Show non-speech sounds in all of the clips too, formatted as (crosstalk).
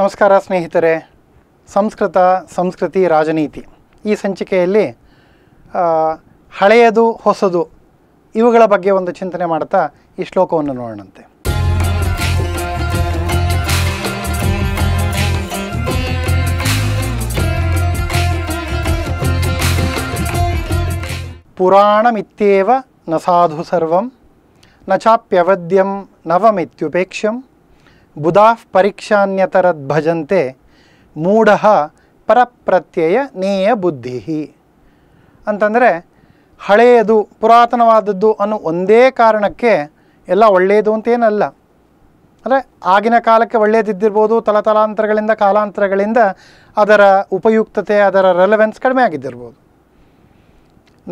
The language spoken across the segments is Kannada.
ನಮಸ್ಕಾರ ಸ್ನೇಹಿತರೆ ಸಂಸ್ಕೃತ ಸಂಸ್ಕೃತಿ ರಾಜನೀತಿ ಈ ಸಂಚಿಕೆಯಲ್ಲಿ ಹಳೆಯದು ಹೊಸದು ಇವುಗಳ ಬಗ್ಗೆ ಒಂದು ಚಿಂತನೆ ಮಾಡ್ತಾ ಈ ಶ್ಲೋಕವನ್ನು ನೋಡೋಣಂತೆ ಪುರಾಣಮಿತ್ಯೇವ ನ ಸಾಧು ಸರ್ವಂ ನ ಚಾಪ್ಯವದ್ಯಂ ನವಮಿತ್ಯುಪೇಕ್ಷ್ಯಂ ಬುಧಾ ಪರೀಕ್ಷಾನ್ಯತರದ್ ಭಜಂತೆ ಮೂಢ ಪರಪ್ರತ್ಯಯ ನೇಯ ಬುದ್ಧಿ ಅಂತಂದರೆ ಹಳೆಯದು ಪುರಾತನವಾದದ್ದು ಅನ್ನೋ ಒಂದೇ ಕಾರಣಕ್ಕೆ ಎಲ್ಲ ಒಳ್ಳೆಯದು ಅಂತೇನಲ್ಲ ಅಂದರೆ ಆಗಿನ ಕಾಲಕ್ಕೆ ಒಳ್ಳೆಯದಿದ್ದಿರ್ಬೋದು ತಲತಲಾಂತರಗಳಿಂದ ಕಾಲಾಂತರಗಳಿಂದ ಅದರ ಉಪಯುಕ್ತತೆ ಅದರ ರೆಲೆವೆನ್ಸ್ ಕಡಿಮೆ ಆಗಿದ್ದಿರ್ಬೋದು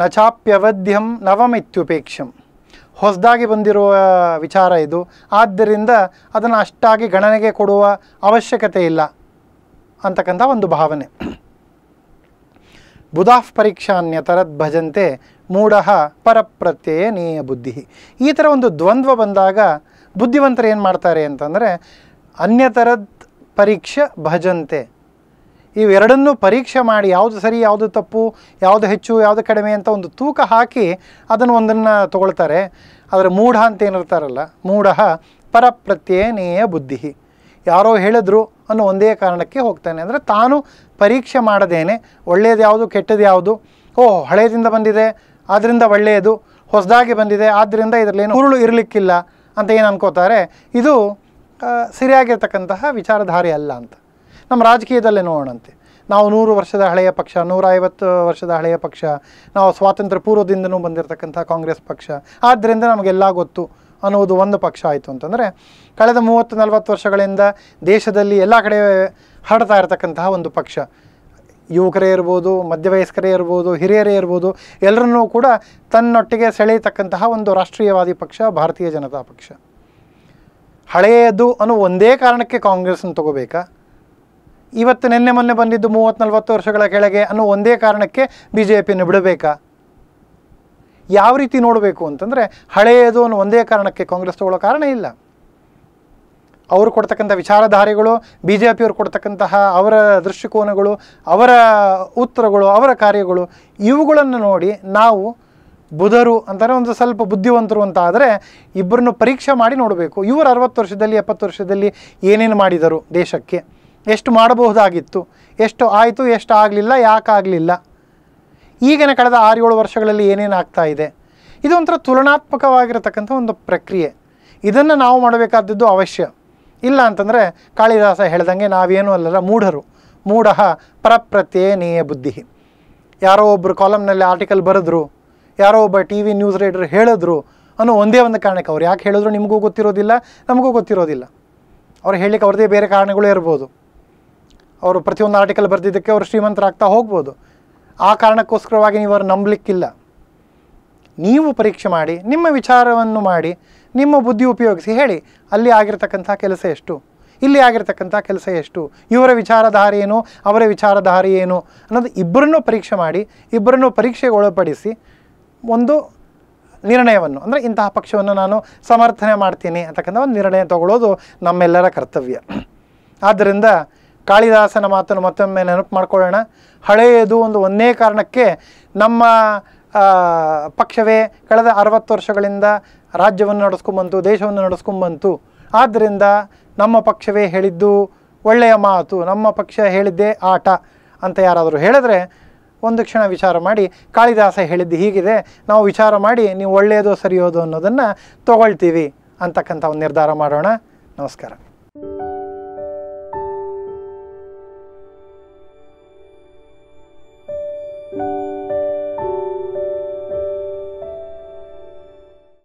ನ ಚಾಪ್ಯವಧ್ಯಂ ನವಮಿತ್ಯುಪೇಕ್ಷಂ ಹೊಸದಾಗಿ ಬಂದಿರುವ ವಿಚಾರ ಇದು ಆದ್ದರಿಂದ ಅದನ್ನು ಅಷ್ಟಾಗಿ ಗಣನೆಗೆ ಕೊಡುವ ಅವಶ್ಯಕತೆ ಇಲ್ಲ ಅಂತಕ್ಕಂಥ ಒಂದು ಭಾವನೆ ಬುಧಾಫ್ ಪರೀಕ್ಷಾನ್ಯತರದ್ ಭಜಂತೆ ಮೂಢ ಪರಪ್ರತ್ಯಯ ನೀಯ ಬುದ್ಧಿ ಈ ಥರ ಒಂದು ದ್ವಂದ್ವ ಬಂದಾಗ ಬುದ್ಧಿವಂತರು ಏನು ಮಾಡ್ತಾರೆ ಅಂತಂದರೆ ಅನ್ಯತರದ್ ಪರೀಕ್ಷೆ ಭಜಂತೆ ಇವೆರಡನ್ನೂ ಪರೀಕ್ಷೆ ಮಾಡಿ ಯಾವುದು ಸರಿ ಯಾವುದು ತಪ್ಪು ಯಾವುದು ಹೆಚ್ಚು ಯಾವುದು ಕಡಿಮೆ ಅಂತ ಒಂದು ತೂಕ ಹಾಕಿ ಅದನ್ನು ಒಂದನ್ನು ತಗೊಳ್ತಾರೆ ಆದರೆ ಮೂಢ ಅಂತ ಏನಿರ್ತಾರಲ್ಲ ಮೂಢ ಪರಪ್ರತ್ಯೇನೆಯ ಬುದ್ಧಿ ಯಾರೋ ಹೇಳಿದ್ರು ಅನ್ನೋ ಒಂದೇ ಕಾರಣಕ್ಕೆ ಹೋಗ್ತಾನೆ ಅಂದರೆ ತಾನು ಪರೀಕ್ಷೆ ಮಾಡದೇನೆ ಒಳ್ಳೆಯದು ಯಾವುದು ಕೆಟ್ಟದ್ದು ಯಾವುದು ಓಹ್ ಹಳೆಯದಿಂದ ಬಂದಿದೆ ಆದ್ದರಿಂದ ಒಳ್ಳೆಯದು ಹೊಸದಾಗಿ ಬಂದಿದೆ ಆದ್ದರಿಂದ ಏನು ಹುರುಳು ಇರಲಿಕ್ಕಿಲ್ಲ ಅಂತ ಏನು ಅನ್ಕೋತಾರೆ ಇದು ಸರಿಯಾಗಿರ್ತಕ್ಕಂತಹ ವಿಚಾರಧಾರೆ ಅಲ್ಲ ಅಂತ ನಮ್ಮ ರಾಜಕೀಯದಲ್ಲೇ ನೋಡೋಣಂತೆ ನಾವು ನೂರು ವರ್ಷದ ಹಳೆಯ ಪಕ್ಷ ನೂರ ಐವತ್ತು ವರ್ಷದ ಹಳೆಯ ಪಕ್ಷ ನಾವು ಸ್ವಾತಂತ್ರ್ಯ ಪೂರ್ವದಿಂದನೂ ಬಂದಿರತಕ್ಕಂಥ ಕಾಂಗ್ರೆಸ್ ಪಕ್ಷ ಆದ್ದರಿಂದ ನಮಗೆಲ್ಲ ಗೊತ್ತು ಅನ್ನೋದು ಒಂದು ಪಕ್ಷ ಆಯಿತು ಅಂತಂದರೆ ಕಳೆದ ಮೂವತ್ತು ನಲವತ್ತು ವರ್ಷಗಳಿಂದ ದೇಶದಲ್ಲಿ ಎಲ್ಲ ಕಡೆ ಹರಡ್ತಾ ಇರತಕ್ಕಂತಹ ಒಂದು ಪಕ್ಷ ಯುವಕರೇ ಇರ್ಬೋದು ಮಧ್ಯವಯಸ್ಕರೇ ಇರ್ಬೋದು ಹಿರಿಯರೇ ಇರ್ಬೋದು ಎಲ್ಲರನ್ನೂ ಕೂಡ ತನ್ನೊಟ್ಟಿಗೆ ಸೆಳೆಯತಕ್ಕಂತಹ ಒಂದು ರಾಷ್ಟ್ರೀಯವಾದಿ ಪಕ್ಷ ಭಾರತೀಯ ಜನತಾ ಪಕ್ಷ ಹಳೆಯದು ಅನ್ನೋ ಒಂದೇ ಕಾರಣಕ್ಕೆ ಕಾಂಗ್ರೆಸ್ನ ತಗೋಬೇಕಾ ಇವತ್ತು ನಿನ್ನೆ ಮೊನ್ನೆ ಬಂದಿದ್ದು ಮೂವತ್ತು ನಲವತ್ತು ವರ್ಷಗಳ ಕೆಳಗೆ ಅನ್ನೋ ಒಂದೇ ಕಾರಣಕ್ಕೆ ಬಿ ಜೆ ಪಿನ ಬಿಡಬೇಕಾ ಯಾವ ರೀತಿ ನೋಡಬೇಕು ಅಂತಂದರೆ ಹಳೆಯದು ಅನ್ನೋ ಒಂದೇ ಕಾರಣಕ್ಕೆ ಕಾಂಗ್ರೆಸ್ ತಗೊಳ್ಳೋ ಕಾರಣ ಇಲ್ಲ ಅವರು ಕೊಡ್ತಕ್ಕಂಥ ವಿಚಾರಧಾರೆಗಳು ಬಿ ಜೆ ಪಿಯವರು ಕೊಡ್ತಕ್ಕಂತಹ ಅವರ ದೃಷ್ಟಿಕೋನಗಳು ಅವರ ಉತ್ತರಗಳು ಅವರ ಕಾರ್ಯಗಳು ಇವುಗಳನ್ನು ನೋಡಿ ನಾವು ಬುಧರು ಅಂತಲೇ ಒಂದು ಸ್ವಲ್ಪ ಬುದ್ಧಿವಂತರು ಅಂತ ಆದರೆ ಇಬ್ಬರನ್ನು ಪರೀಕ್ಷೆ ಮಾಡಿ ನೋಡಬೇಕು ಇವರು ಅರವತ್ತು ವರ್ಷದಲ್ಲಿ ಎಪ್ಪತ್ತು ವರ್ಷದಲ್ಲಿ ಏನೇನು ಮಾಡಿದರು ದೇಶಕ್ಕೆ ಎಷ್ಟು ಮಾಡಬಹುದಾಗಿತ್ತು ಎಷ್ಟು ಆಯಿತು ಎಷ್ಟು ಆಗಲಿಲ್ಲ ಯಾಕಾಗಲಿಲ್ಲ ಈಗಿನ ಕಳೆದ ಆರು ಏಳು ವರ್ಷಗಳಲ್ಲಿ ಏನೇನು ಆಗ್ತಾ ಇದೆ ಒಂಥರ ತುಲನಾತ್ಮಕವಾಗಿರತಕ್ಕಂಥ ಒಂದು ಪ್ರಕ್ರಿಯೆ ಇದನ್ನು ನಾವು ಮಾಡಬೇಕಾದದ್ದು ಅವಶ್ಯ ಇಲ್ಲ ಅಂತಂದರೆ ಕಾಳಿದಾಸ ಹೇಳ್ದಂಗೆ ನಾವೇನು ಅಲ್ಲಲ್ಲ ಮೂಢರು ಮೂಢ ಪರಪ್ರತ್ಯಯನೀಯ ಬುದ್ಧಿ ಯಾರೋ ಒಬ್ಬರು ಕಾಲಮ್ನಲ್ಲಿ ಆರ್ಟಿಕಲ್ ಬರೆದ್ರು ಯಾರೋ ಒಬ್ಬ ಟಿ ವಿ ನ್ಯೂಸ್ ರೈಡರ್ ಹೇಳಿದ್ರು ಅನ್ನೋ ಒಂದೇ ಒಂದು ಕಾರಣಕ್ಕೆ ಅವ್ರು ಯಾಕೆ ಹೇಳಿದ್ರು ನಿಮಗೂ ಗೊತ್ತಿರೋದಿಲ್ಲ ನಮಗೂ ಗೊತ್ತಿರೋದಿಲ್ಲ ಅವ್ರು ಹೇಳಲಿಕ್ಕೆ ಅವ್ರದ್ದೇ ಬೇರೆ ಕಾರಣಗಳೇ ಇರ್ಬೋದು ಅವರು ಪ್ರತಿಯೊಂದು ಆರ್ಟಿಕಲ್ ಬರೆದಿದ್ದಕ್ಕೆ ಅವರು ಶ್ರೀಮಂತರಾಗ್ತಾ ಹೋಗ್ಬೋದು ಆ ಕಾರಣಕ್ಕೋಸ್ಕರವಾಗಿ ನೀವು ಅವ್ರು ನಂಬಲಿಕ್ಕಿಲ್ಲ ನೀವು ಪರೀಕ್ಷೆ ಮಾಡಿ ನಿಮ್ಮ ವಿಚಾರವನ್ನು ಮಾಡಿ ನಿಮ್ಮ ಬುದ್ಧಿ ಉಪಯೋಗಿಸಿ ಹೇಳಿ ಅಲ್ಲಿ ಆಗಿರ್ತಕ್ಕಂಥ ಕೆಲಸ ಎಷ್ಟು ಇಲ್ಲಿ ಆಗಿರ್ತಕ್ಕಂಥ ಕೆಲಸ ಎಷ್ಟು ಇವರ ವಿಚಾರಧಾರೆ ಏನು ಅವರ ವಿಚಾರಧಾರೆ ಏನು ಅನ್ನೋದು ಇಬ್ಬರನ್ನೂ ಪರೀಕ್ಷೆ ಮಾಡಿ ಇಬ್ಬರನ್ನೂ ಪರೀಕ್ಷೆಗೆ ಒಳಪಡಿಸಿ ಒಂದು ನಿರ್ಣಯವನ್ನು ಅಂದರೆ ಇಂತಹ ಪಕ್ಷವನ್ನು ನಾನು ಸಮರ್ಥನೆ ಮಾಡ್ತೀನಿ ಅಂತಕ್ಕಂಥ ಒಂದು ನಿರ್ಣಯ ತಗೊಳ್ಳೋದು ನಮ್ಮೆಲ್ಲರ ಕರ್ತವ್ಯ (clears throat) ಆದ್ದರಿಂದ ಕಾಳಿದಾಸನ ಮಾತನ್ನು ಮತ್ತೊಮ್ಮೆ ನೆನಪು ಮಾಡ್ಕೊಳ್ಳೋಣ ಹಳೆಯದು ಒಂದು ಒಂದೇ ಕಾರಣಕ್ಕೆ ನಮ್ಮ ಪಕ್ಷವೇ ಕಳೆದ ಅರವತ್ತು ವರ್ಷಗಳಿಂದ ರಾಜ್ಯವನ್ನು ನಡೆಸ್ಕೊಂಬಂತು ದೇಶವನ್ನು ನಡೆಸ್ಕೊಂಬಂತು ಆದ್ದರಿಂದ ನಮ್ಮ ಪಕ್ಷವೇ ಹೇಳಿದ್ದು ಒಳ್ಳೆಯ ಮಾತು ನಮ್ಮ ಪಕ್ಷ ಹೇಳಿದ್ದೇ ಆಟ ಅಂತ ಯಾರಾದರೂ ಹೇಳಿದ್ರೆ ಒಂದು ಕ್ಷಣ ವಿಚಾರ ಮಾಡಿ ಕಾಳಿದಾಸ ಹೇಳಿದ್ದು ಹೀಗಿದೆ ನಾವು ವಿಚಾರ ಮಾಡಿ ನೀವು ಒಳ್ಳೆಯದು ಸರಿಯೋದು ಅನ್ನೋದನ್ನು ತಗೊಳ್ತೀವಿ ಅಂತಕ್ಕಂಥ ಒಂದು ನಿರ್ಧಾರ ಮಾಡೋಣ ನಮಸ್ಕಾರ